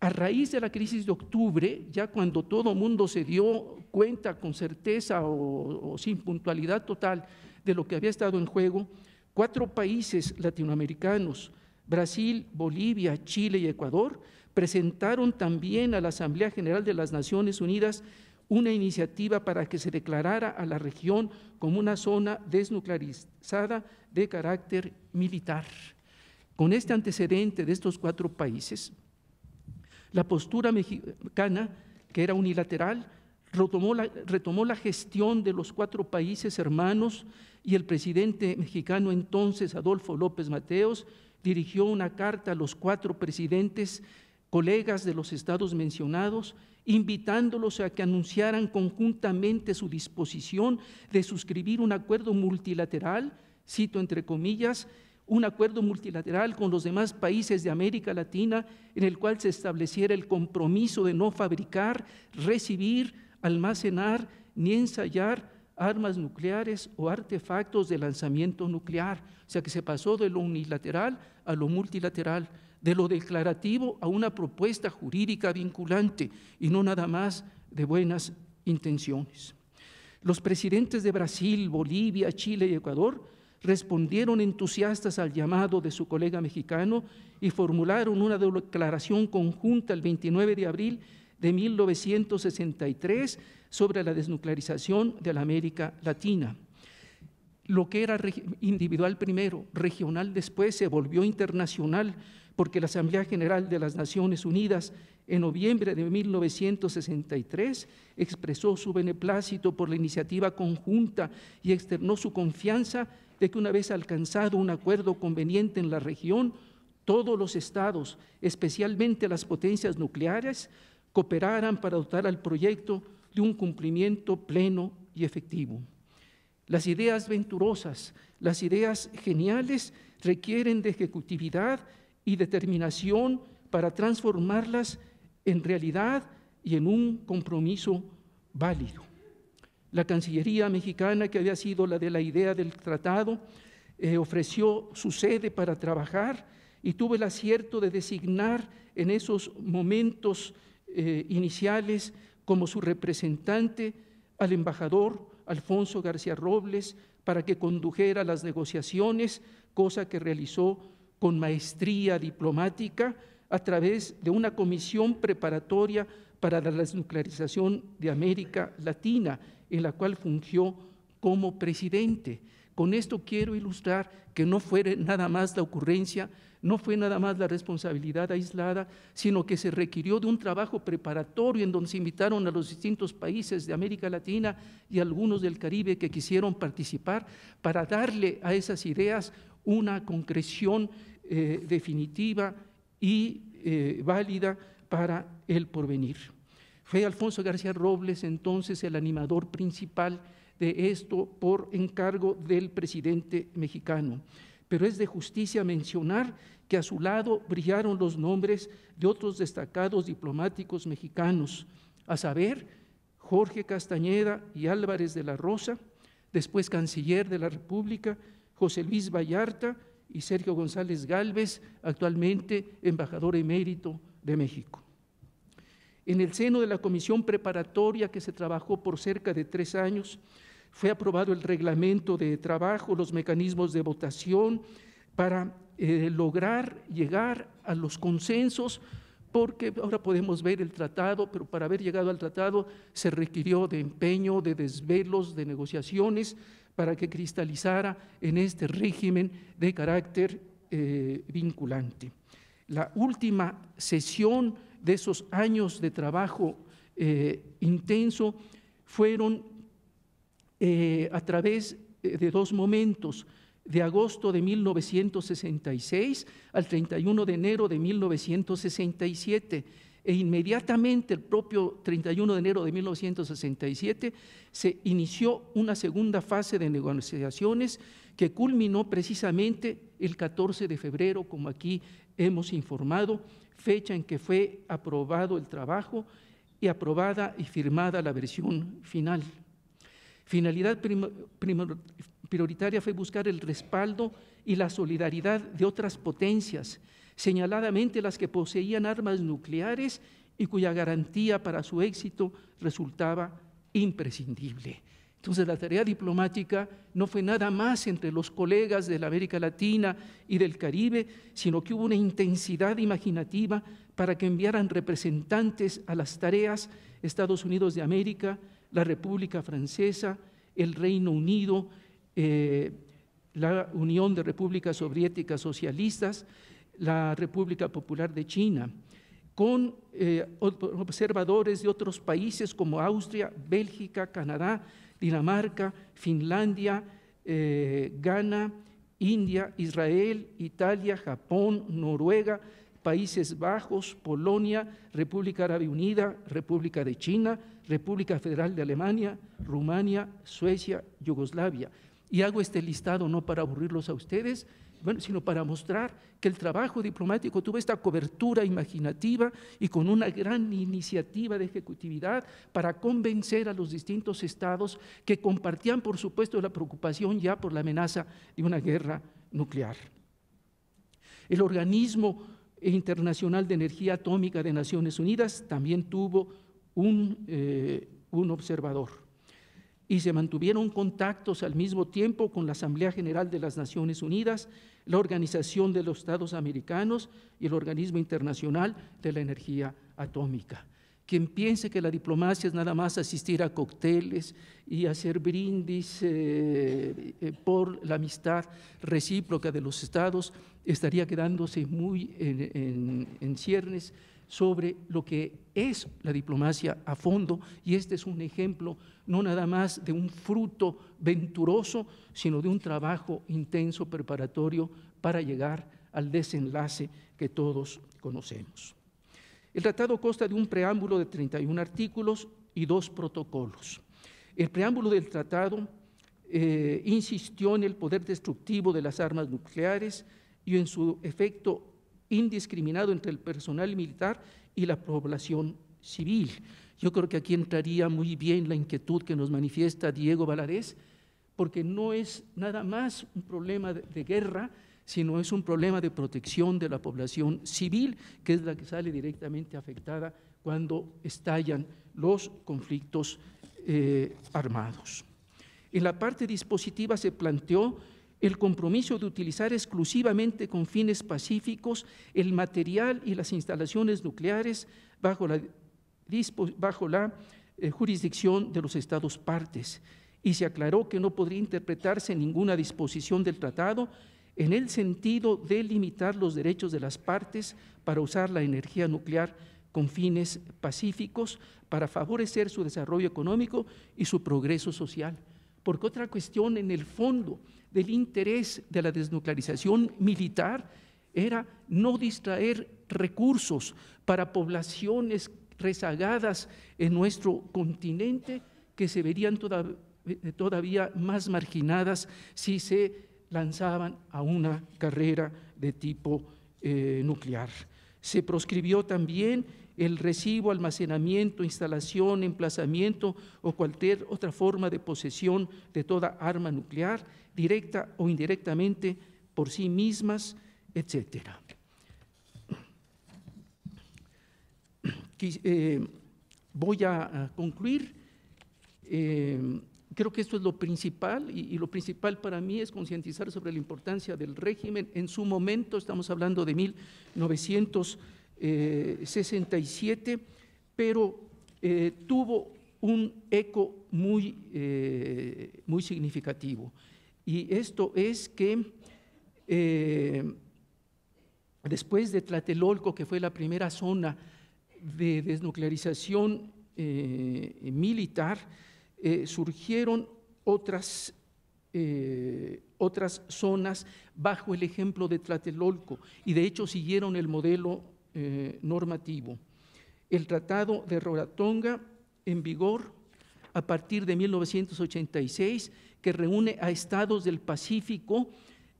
A raíz de la crisis de octubre, ya cuando todo mundo se dio cuenta con certeza o, sin puntualidad total de lo que había estado en juego, Cuatro países latinoamericanos, Brasil, Bolivia, Chile y Ecuador, presentaron también a la Asamblea General de las Naciones Unidas una iniciativa para que se declarara a la región como una zona desnuclearizada de carácter militar. Con este antecedente de estos cuatro países, la postura mexicana, que era unilateral, retomó la, retomó la gestión de los cuatro países hermanos y el presidente mexicano entonces, Adolfo López Mateos, dirigió una carta a los cuatro presidentes colegas de los estados mencionados, invitándolos a que anunciaran conjuntamente su disposición de suscribir un acuerdo multilateral, cito entre comillas, un acuerdo multilateral con los demás países de América Latina en el cual se estableciera el compromiso de no fabricar, recibir, almacenar ni ensayar armas nucleares o artefactos de lanzamiento nuclear. O sea que se pasó de lo unilateral a lo multilateral, de lo declarativo a una propuesta jurídica vinculante y no nada más de buenas intenciones. Los presidentes de Brasil, Bolivia, Chile y Ecuador respondieron entusiastas al llamado de su colega mexicano y formularon una declaración conjunta el 29 de abril de 1963 sobre la desnuclearización de la América Latina. Lo que era individual primero, regional después, se volvió internacional porque la Asamblea General de las Naciones Unidas en noviembre de 1963 expresó su beneplácito por la iniciativa conjunta y externó su confianza de que una vez alcanzado un acuerdo conveniente en la región, todos los estados, especialmente las potencias nucleares, cooperaran para dotar al proyecto de un cumplimiento pleno y efectivo. Las ideas venturosas, las ideas geniales requieren de ejecutividad y determinación para transformarlas en realidad y en un compromiso válido. La Cancillería mexicana, que había sido la de la idea del tratado, eh, ofreció su sede para trabajar y tuve el acierto de designar en esos momentos eh, iniciales como su representante al embajador Alfonso García Robles para que condujera las negociaciones, cosa que realizó con maestría diplomática a través de una comisión preparatoria para la desnuclearización de América Latina, en la cual fungió como presidente. Con esto quiero ilustrar que no fue nada más la ocurrencia no fue nada más la responsabilidad aislada, sino que se requirió de un trabajo preparatorio en donde se invitaron a los distintos países de América Latina y algunos del Caribe que quisieron participar para darle a esas ideas una concreción eh, definitiva y eh, válida para el porvenir. Fue Alfonso García Robles entonces el animador principal de esto por encargo del presidente mexicano pero es de justicia mencionar que a su lado brillaron los nombres de otros destacados diplomáticos mexicanos, a saber, Jorge Castañeda y Álvarez de la Rosa, después canciller de la República, José Luis Vallarta y Sergio González Galvez, actualmente embajador emérito de México. En el seno de la comisión preparatoria que se trabajó por cerca de tres años, fue aprobado el reglamento de trabajo, los mecanismos de votación para eh, lograr llegar a los consensos, porque ahora podemos ver el tratado, pero para haber llegado al tratado se requirió de empeño, de desvelos, de negociaciones para que cristalizara en este régimen de carácter eh, vinculante. La última sesión de esos años de trabajo eh, intenso fueron eh, a través eh, de dos momentos, de agosto de 1966 al 31 de enero de 1967. E inmediatamente el propio 31 de enero de 1967 se inició una segunda fase de negociaciones que culminó precisamente el 14 de febrero, como aquí hemos informado, fecha en que fue aprobado el trabajo y aprobada y firmada la versión final. Finalidad prioritaria fue buscar el respaldo y la solidaridad de otras potencias, señaladamente las que poseían armas nucleares y cuya garantía para su éxito resultaba imprescindible. Entonces la tarea diplomática no fue nada más entre los colegas de la América Latina y del Caribe, sino que hubo una intensidad imaginativa para que enviaran representantes a las tareas Estados Unidos de América, la República Francesa, el Reino Unido, eh, la Unión de Repúblicas Soviéticas Socialistas, la República Popular de China, con eh, observadores de otros países como Austria, Bélgica, Canadá, Dinamarca, Finlandia, eh, Ghana, India, Israel, Italia, Japón, Noruega, Países Bajos, Polonia, República Árabe Unida, República de China, República Federal de Alemania, Rumania, Suecia, Yugoslavia. Y hago este listado no para aburrirlos a ustedes, bueno, sino para mostrar que el trabajo diplomático tuvo esta cobertura imaginativa y con una gran iniciativa de ejecutividad para convencer a los distintos estados que compartían, por supuesto, la preocupación ya por la amenaza de una guerra nuclear. El organismo Internacional de Energía Atómica de Naciones Unidas también tuvo eh, un, observador. Y se mantuvieron contactos al mismo tiempo con la Asamblea General de las Naciones Unidas, la Organización de los Estados Americanos y el Organismo Internacional de la Energía Atómica. Quien piense que la diplomacia es nada más asistir a cócteles y hacer brindis eh, eh, por la amistad recíproca de los estados, estaría quedándose muy en, en ciernes sobre lo que es la diplomacia a fondo y este es un ejemplo no nada más de un fruto venturoso, sino de un trabajo intenso preparatorio para llegar al desenlace que todos conocemos. El tratado consta de un preámbulo de 31 artículos y dos protocolos. El preámbulo del tratado eh, insistió en el poder destructivo de las armas nucleares y en su efecto indiscriminado entre el personal militar y la población civil. Yo creo que aquí entraría muy bien la inquietud que nos manifiesta Diego Valarés, porque no es nada más un problema de guerra, sino es un problema de protección de la población civil, que es la que sale directamente afectada cuando estallan los conflictos eh, armados. En la parte dispositiva se planteó el compromiso de utilizar exclusivamente con fines pacíficos el material y las instalaciones nucleares bajo la, bajo la eh, jurisdicción de los Estados partes. Y se aclaró que no podría interpretarse ninguna disposición del tratado en el sentido de limitar los derechos de las partes para usar la energía nuclear con fines pacíficos para favorecer su desarrollo económico y su progreso social. Porque otra cuestión en el fondo del interés de la desnuclearización militar era no distraer recursos para poblaciones rezagadas en nuestro continente que se verían eh, todavía más marginadas si se lanzaban a una carrera de tipo eh, nuclear. Se proscribió también el recibo, almacenamiento, instalación, emplazamiento o cualquier otra forma de posesión de toda arma nuclear, directa o indirectamente, por sí mismas, etcétera. Eh, voy a concluir. Eh, creo que esto es lo principal y, lo principal para mí es concientizar sobre la importancia del régimen. En su momento, estamos hablando de 1900. 67, eh, pero eh, tuvo un eco muy, eh, muy significativo. Y esto es que después de Tlatelolco, que fue la primera zona de desnuclearización militar, surgieron otras otras zonas bajo el ejemplo de Tlatelolco y de hecho siguieron el modelo eh, normativo. El Tratado de Roratonga, en vigor a partir de 1986, que reúne a estados del Pacífico,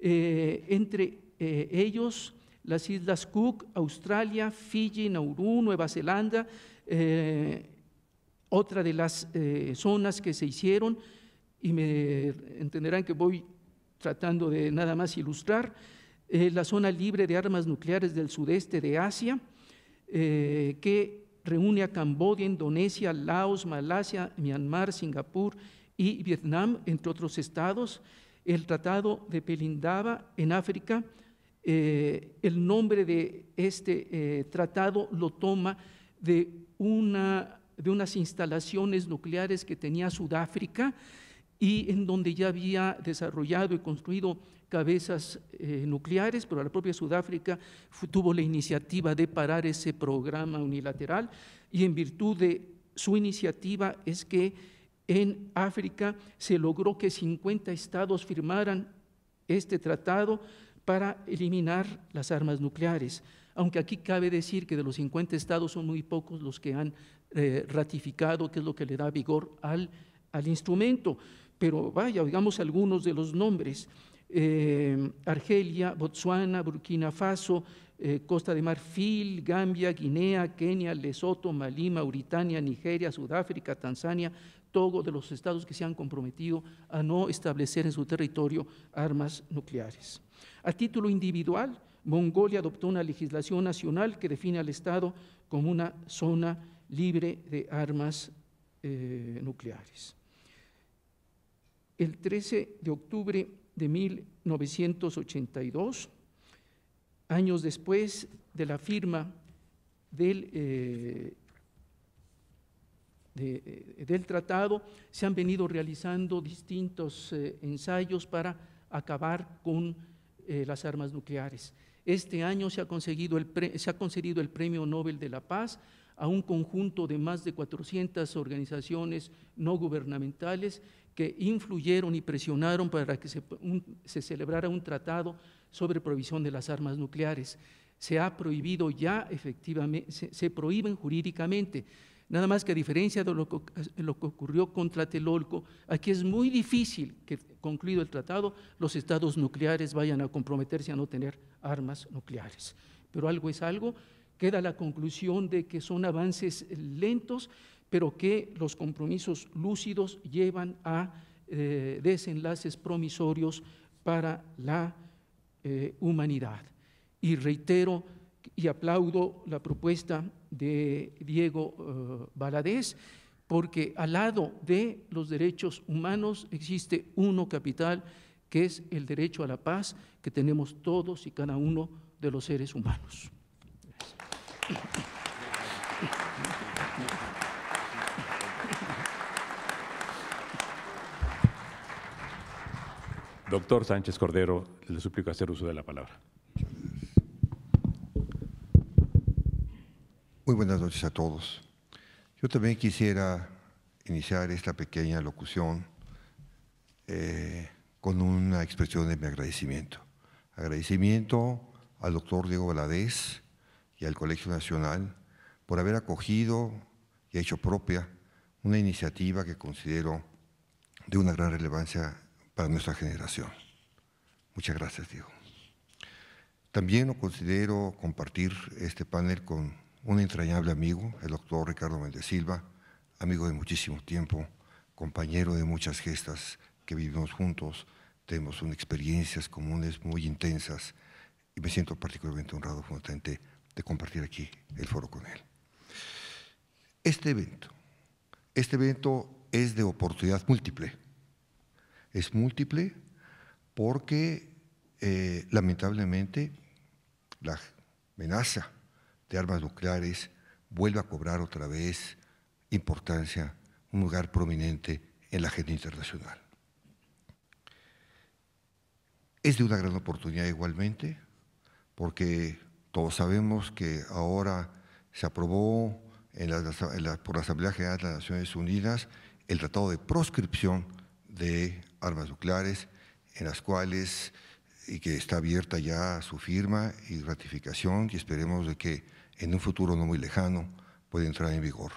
eh, entre eh, ellos las Islas Cook, Australia, Fiji, Nauru, Nueva Zelanda, otra de las zonas que se hicieron, y me entenderán que voy tratando de nada más ilustrar, la zona libre de armas nucleares del sudeste de Asia, eh, que reúne a Camboya, Indonesia, Laos, Malasia, Myanmar, Singapur y Vietnam, entre otros estados, el Tratado de Pelindaba en África. Eh, el nombre de este eh, tratado lo toma de, una, de unas instalaciones nucleares que tenía Sudáfrica, y en donde ya había desarrollado y construido cabezas eh, nucleares, pero la propia Sudáfrica tuvo la iniciativa de parar ese programa unilateral y en virtud de su iniciativa es que en África se logró que 50 estados firmaran este tratado para eliminar las armas nucleares, aunque aquí cabe decir que de los 50 estados son muy pocos los que han eh, ratificado, que es lo que le da vigor al instrumento pero vaya, digamos algunos de los nombres. Eh, Argelia, Botsuana, Burkina Faso, eh, Costa de Marfil, Gambia, Guinea, Kenia, Lesoto, Malí, Mauritania, Nigeria, Sudáfrica, Tanzania, Togo, de los estados que se han comprometido a no establecer en su territorio armas nucleares. A título individual, Mongolia adoptó una legislación nacional que define al Estado como una zona libre de armas eh, nucleares el 13 de octubre de 1982, años después de la firma del, eh, eh, del tratado, se han venido realizando distintos eh, ensayos para acabar con las armas nucleares. Este año se ha, conseguido se ha concedido el Premio Nobel de la Paz a un conjunto de más de 400 organizaciones no gubernamentales que influyeron y presionaron para que se, celebrara un tratado sobre provisión de las armas nucleares. Se ha prohibido ya efectivamente, se, prohíben jurídicamente. Nada más que a diferencia de lo que, lo que, ocurrió contra Telolco, aquí es muy difícil que, concluido el tratado, los estados nucleares vayan a comprometerse a no tener armas nucleares. Pero algo es algo, queda la conclusión de que son avances lentos pero que los compromisos lúcidos llevan a eh, desenlaces promisorios para la eh, humanidad. Y reitero y aplaudo la propuesta de Diego Baladés, eh, porque al lado de los derechos humanos existe uno capital, que es el derecho a la paz que tenemos todos y cada uno de los seres humanos. Doctor Sánchez Cordero, le suplico hacer uso de la palabra. Muy buenas noches a todos. Yo también quisiera iniciar esta pequeña locución eh, con una expresión de mi agradecimiento. Agradecimiento al doctor Diego Valadez y al Colegio Nacional por haber acogido y hecho propia una iniciativa que considero de una gran relevancia para nuestra generación. Muchas gracias, Diego. También lo considero compartir este panel con un entrañable amigo, el doctor Ricardo Méndez Silva, amigo de muchísimo tiempo, compañero de muchas gestas que vivimos juntos, tenemos unas experiencias comunes muy intensas y me siento particularmente honrado justamente de compartir aquí el foro con él. Este evento, este evento es de oportunidad múltiple es múltiple porque eh, lamentablemente la amenaza de armas nucleares vuelve a cobrar otra vez importancia, un lugar prominente en la agenda internacional. Es de una gran oportunidad igualmente, porque todos sabemos que ahora se aprobó en por la Asamblea General de las Naciones Unidas el Tratado de Proscripción de armas nucleares, en las cuales y que está abierta ya su firma y ratificación y esperemos de que en un futuro no muy lejano pueda entrar en vigor.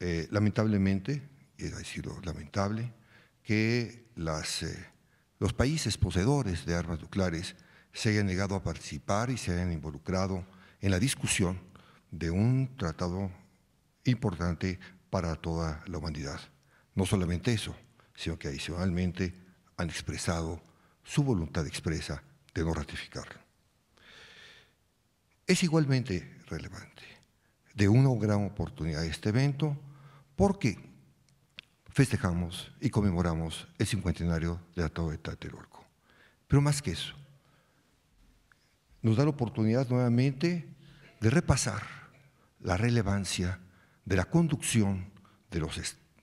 Eh, lamentablemente, y sido lamentable, que las, eh, los países poseedores de armas nucleares se hayan negado a participar y se hayan involucrado en la discusión de un tratado importante para toda la humanidad. No solamente eso, sino que adicionalmente han expresado su voluntad expresa de no ratificarlo. Es igualmente relevante, de una gran oportunidad este evento, porque festejamos y conmemoramos el cincuentenario del Tratado de Tlatelolco. Pero más que eso, nos da la oportunidad nuevamente de repasar la relevancia de la conducción de, los,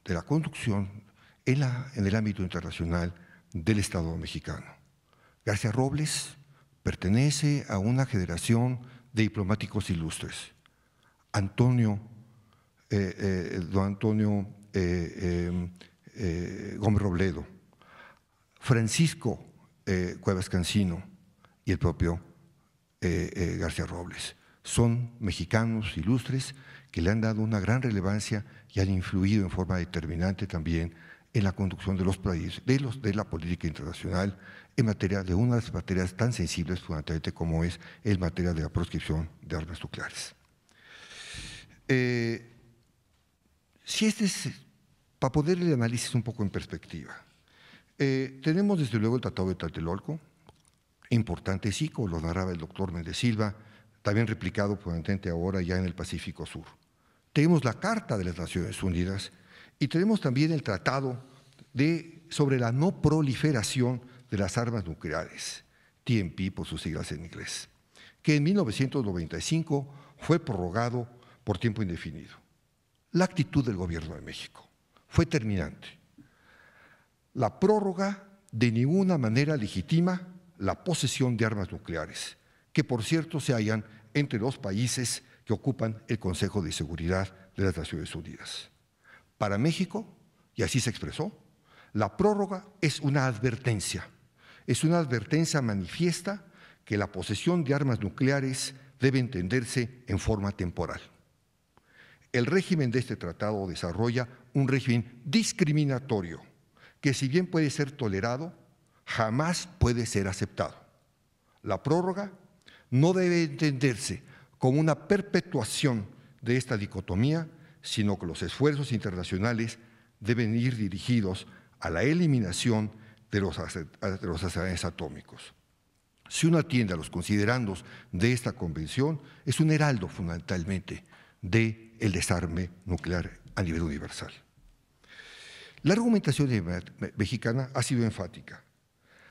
de la conducción en, el ámbito internacional del Estado mexicano. García Robles pertenece a una generación de diplomáticos ilustres. Antonio, eh, eh, don Antonio eh, Gómez Robledo, Francisco Cuevas Cancino y el propio García Robles. Son mexicanos ilustres que le han dado una gran relevancia y han influido en forma determinante también en la conducción de los países, de, la política internacional en materia de unas de materias tan sensibles fundamentalmente como es el materia de la proscripción de armas nucleares. Eh, si este es, para poder el análisis un poco en perspectiva, eh, tenemos desde luego el Tratado de Tlatelolco, importante sí, como lo narraba el doctor Méndez Silva, también replicado ahora ya en el Pacífico Sur. Tenemos la Carta de las Naciones Unidas, y tenemos también el tratado de, sobre la no proliferación de las armas nucleares, TNP por sus siglas en inglés, que en 1995 fue prorrogado por tiempo indefinido. La actitud del gobierno de México fue terminante. La prórroga de ninguna manera legitima la posesión de armas nucleares, que por cierto se hallan entre los países que ocupan el Consejo de Seguridad de las Naciones Unidas para México, y así se expresó, la prórroga es una advertencia, es una advertencia manifiesta que la posesión de armas nucleares debe entenderse en forma temporal. El régimen de este tratado desarrolla un régimen discriminatorio que si bien puede ser tolerado, jamás puede ser aceptado. La prórroga no debe entenderse como una perpetuación de esta dicotomía sino que los esfuerzos internacionales deben ir dirigidos a la eliminación de los, de atómicos. Si uno atiende a los considerandos de esta convención, es un heraldo fundamentalmente del desarme nuclear a nivel universal. La argumentación mexicana ha sido enfática.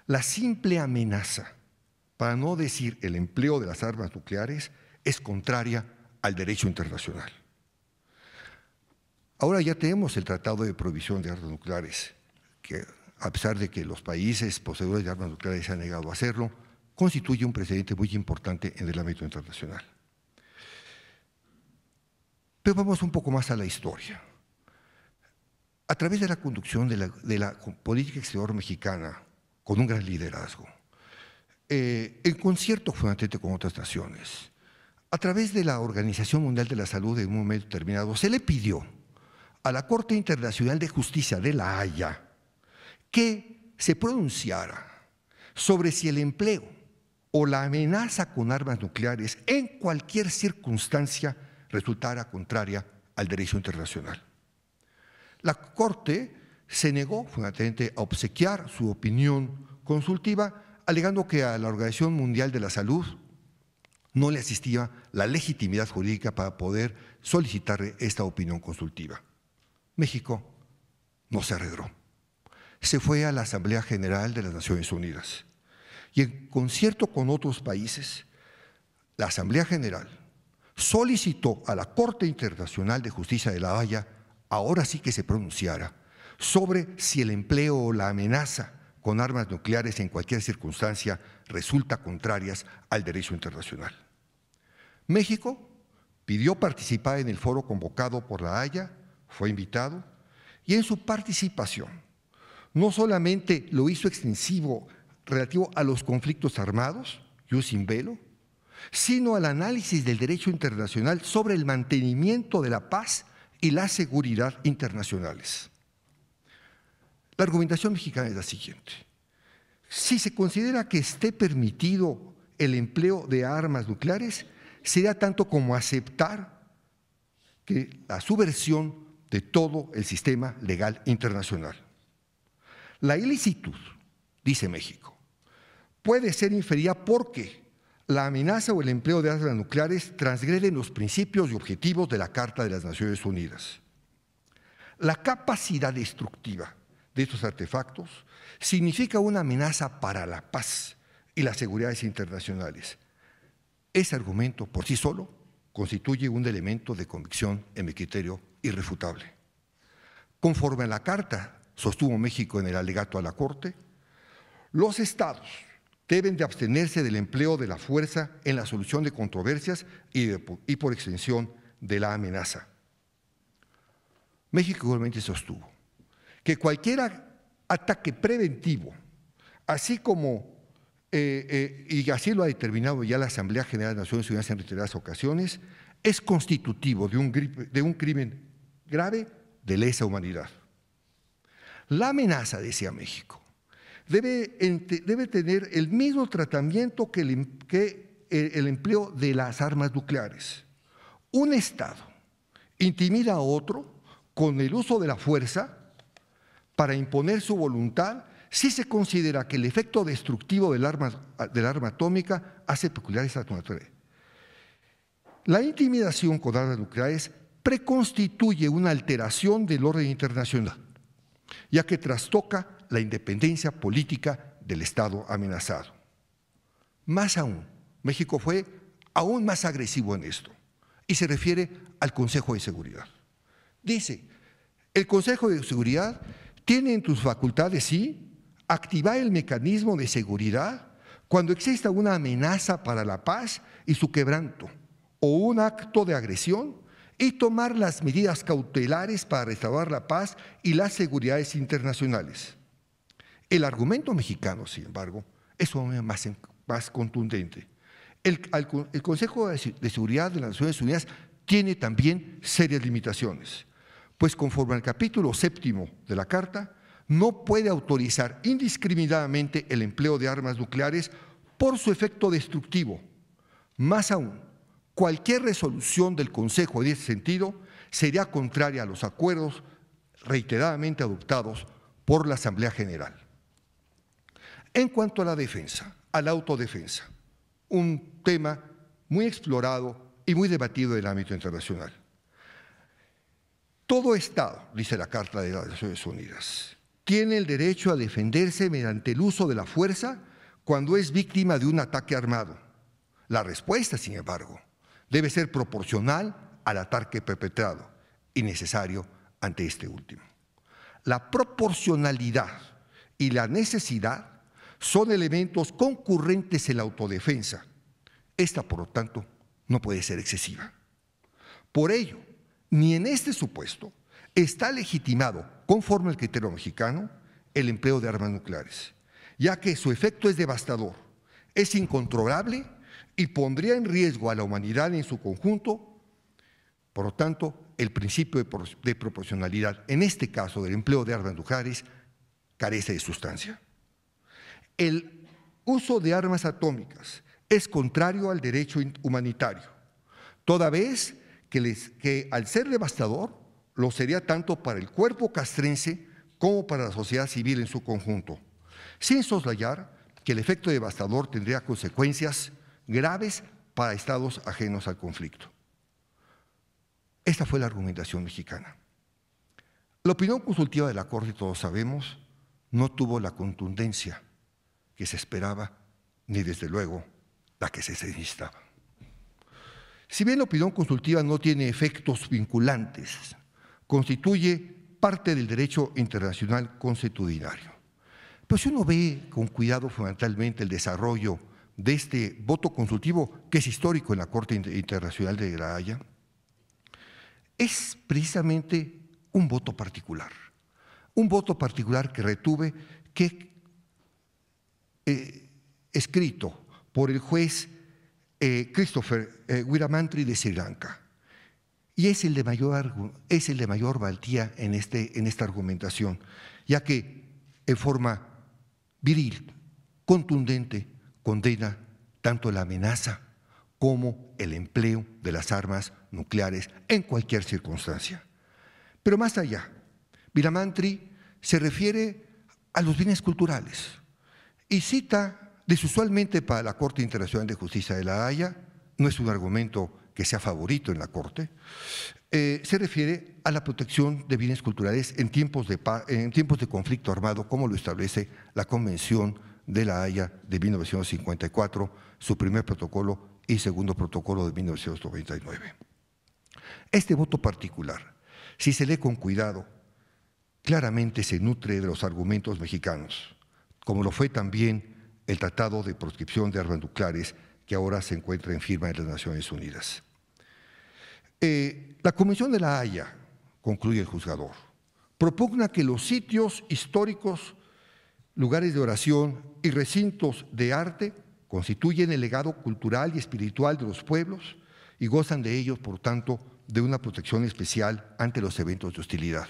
La simple amenaza, para no decir el empleo de las armas nucleares, es contraria al derecho internacional. Ahora ya tenemos el Tratado de Prohibición de Armas Nucleares, que a pesar de que los países poseedores de armas nucleares se han negado a hacerlo, constituye un precedente muy importante en el ámbito internacional. Pero vamos un poco más a la historia. A través de la conducción de la, política exterior mexicana, con un gran liderazgo, en eh, concierto con otras naciones, a través de la Organización Mundial de la Salud en un momento determinado, se le pidió a la Corte Internacional de Justicia de La Haya que se pronunciara sobre si el empleo o la amenaza con armas nucleares en cualquier circunstancia resultara contraria al derecho internacional. La Corte se negó fundamentalmente a obsequiar su opinión consultiva, alegando que a la Organización Mundial de la Salud no le asistía la legitimidad jurídica para poder solicitarle esta opinión consultiva. México no se arregló. Se fue a la Asamblea General de las Naciones Unidas. Y en concierto con otros países, la Asamblea General solicitó a la Corte Internacional de Justicia de La Haya, ahora sí que se pronunciara, sobre si el empleo o la amenaza con armas nucleares en cualquier circunstancia resulta contrarias al derecho internacional. México pidió participar en el foro convocado por La Haya fue invitado, y en su participación no solamente lo hizo extensivo relativo a los conflictos armados, y sin velo, sino al análisis del derecho internacional sobre el mantenimiento de la paz y la seguridad internacionales. La argumentación mexicana es la siguiente. Si se considera que esté permitido el empleo de armas nucleares, sería tanto como aceptar que la subversión de todo el sistema legal internacional. La ilicitud, dice México, puede ser inferida porque la amenaza o el empleo de armas nucleares transgreden los principios y objetivos de la Carta de las Naciones Unidas. La capacidad destructiva de estos artefactos significa una amenaza para la paz y las seguridades internacionales. Ese argumento por sí solo constituye un elemento de convicción en mi criterio irrefutable. Conforme a la Carta, sostuvo México en el alegato a la Corte, los estados deben de abstenerse del empleo de la fuerza en la solución de controversias y, y por extensión de la amenaza. México igualmente sostuvo que cualquier ataque preventivo, así como eh, eh, y así lo ha determinado ya la Asamblea General de Naciones Unidas en reiteradas ocasiones, es constitutivo de un, crimen grave de lesa humanidad. La amenaza, decía México, debe, tener el mismo tratamiento que em, eh, el empleo de las armas nucleares. Un Estado intimida a otro con el uso de la fuerza para imponer su voluntad si se considera que el efecto destructivo del arma, arma atómica hace peculiar esa naturaleza. La intimidación con armas nucleares preconstituye una alteración del orden internacional, ya que trastoca la independencia política del Estado amenazado. Más aún, México fue aún más agresivo en esto y se refiere al Consejo de Seguridad. Dice, el Consejo de Seguridad tiene en tus facultades, sí, activar el mecanismo de seguridad cuando exista una amenaza para la paz y su quebranto o un acto de agresión y tomar las medidas cautelares para restaurar la paz y las seguridades internacionales. El argumento mexicano, sin embargo, es más, más contundente. el Consejo de Seguridad de las Naciones Unidas tiene también serias limitaciones, pues conforme al capítulo séptimo de la Carta, no puede autorizar indiscriminadamente el empleo de armas nucleares por su efecto destructivo. Más aún, cualquier resolución del Consejo en ese sentido sería contraria a los acuerdos reiteradamente adoptados por la Asamblea General. En cuanto a la defensa, a la autodefensa, un tema muy explorado y muy debatido en el ámbito internacional. Todo Estado, dice la Carta de las Naciones Unidas, tiene el derecho a defenderse mediante el uso de la fuerza cuando es víctima de un ataque armado. La respuesta, sin embargo, debe ser proporcional al ataque perpetrado y necesario ante este último. La proporcionalidad y la necesidad son elementos concurrentes en la autodefensa. Esta, por lo tanto, no puede ser excesiva. Por ello, ni en este supuesto está legitimado conforme al criterio mexicano, el empleo de armas nucleares, ya que su efecto es devastador, es incontrolable y pondría en riesgo a la humanidad en su conjunto, por lo tanto, el principio de proporcionalidad, en este caso del empleo de armas nucleares, carece de sustancia. El uso de armas atómicas es contrario al derecho humanitario, toda vez que, que al ser devastador lo sería tanto para el cuerpo castrense como para la sociedad civil en su conjunto, sin soslayar que el efecto devastador tendría consecuencias graves para estados ajenos al conflicto. Esta fue la argumentación mexicana. La opinión consultiva de la Corte, todos sabemos, no tuvo la contundencia que se esperaba, ni desde luego la que se necesitaba. Si bien la opinión consultiva no tiene efectos vinculantes constituye parte del derecho internacional constitucionario. Pero pues si uno ve con cuidado fundamentalmente el desarrollo de este voto consultivo, que es histórico en la Corte Internacional de La Haya, es precisamente un voto particular. Un voto particular que retuve, que eh, escrito por el juez eh, Christopher Guiramantri eh, de Sri Lanka y es el de mayor, es el de mayor en, este, en esta argumentación, ya que en forma viril, contundente, condena tanto la amenaza como el empleo de las armas nucleares en cualquier circunstancia. Pero más allá, Viramantri se refiere a los bienes culturales y cita desusualmente para la Corte Internacional de Justicia de la Haya, no es un argumento que sea favorito en la Corte, eh, se refiere a la protección de bienes culturales en tiempos de, en tiempos de conflicto armado, como lo establece la Convención de la Haya de 1954, su primer protocolo y segundo protocolo de 1999. Este voto particular, si se lee con cuidado, claramente se nutre de los argumentos mexicanos, como lo fue también el Tratado de Proscripción de Armas Nucleares que ahora se encuentra en firma de las Naciones Unidas. Eh, la Comisión de la Haya, concluye el juzgador, propugna que los sitios históricos, lugares de oración y recintos de arte constituyen el legado cultural y espiritual de los pueblos y gozan de ellos, por tanto, de una protección especial ante los eventos de hostilidad.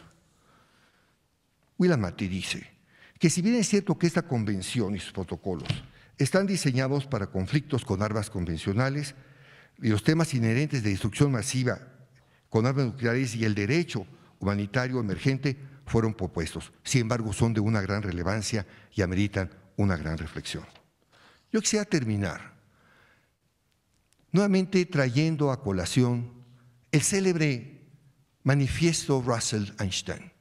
Mati dice que si bien es cierto que esta convención y sus protocolos están diseñados para conflictos con armas convencionales y los temas inherentes de destrucción masiva con armas nucleares y el derecho humanitario emergente fueron propuestos. Sin embargo, son de una gran relevancia y ameritan una gran reflexión. Yo quisiera terminar nuevamente trayendo a colación el célebre manifiesto Russell Einstein,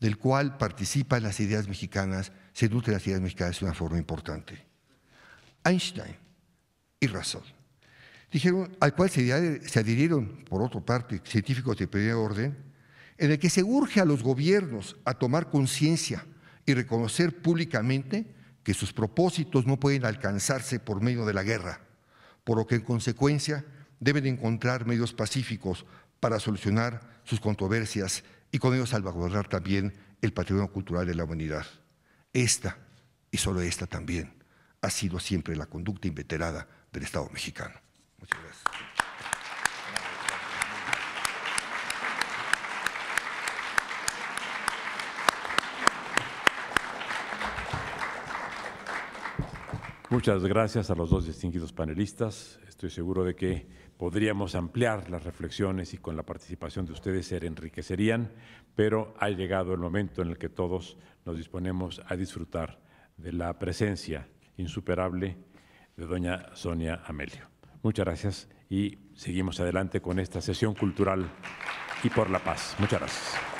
del cual participan las ideas mexicanas, se nutren las ideas mexicanas de una forma importante. Einstein y Russell. Dijeron, al cual se adhirieron, por otra parte, científicos de primer orden, en el que se urge a los gobiernos a tomar conciencia y reconocer públicamente que sus propósitos no pueden alcanzarse por medio de la guerra, por lo que en consecuencia deben encontrar medios pacíficos para solucionar sus controversias y con ello salvaguardar también el patrimonio cultural de la humanidad. Esta, y solo esta también, ha sido siempre la conducta inveterada del Estado mexicano. Muchas gracias. Muchas gracias a los dos distinguidos panelistas. Estoy seguro de que podríamos ampliar las reflexiones y con la participación de ustedes se enriquecerían, pero ha llegado el momento en el que todos nos disponemos a disfrutar de la presencia insuperable de doña Sonia Amelio. Muchas gracias y seguimos adelante con esta sesión cultural y por la paz. Muchas gracias.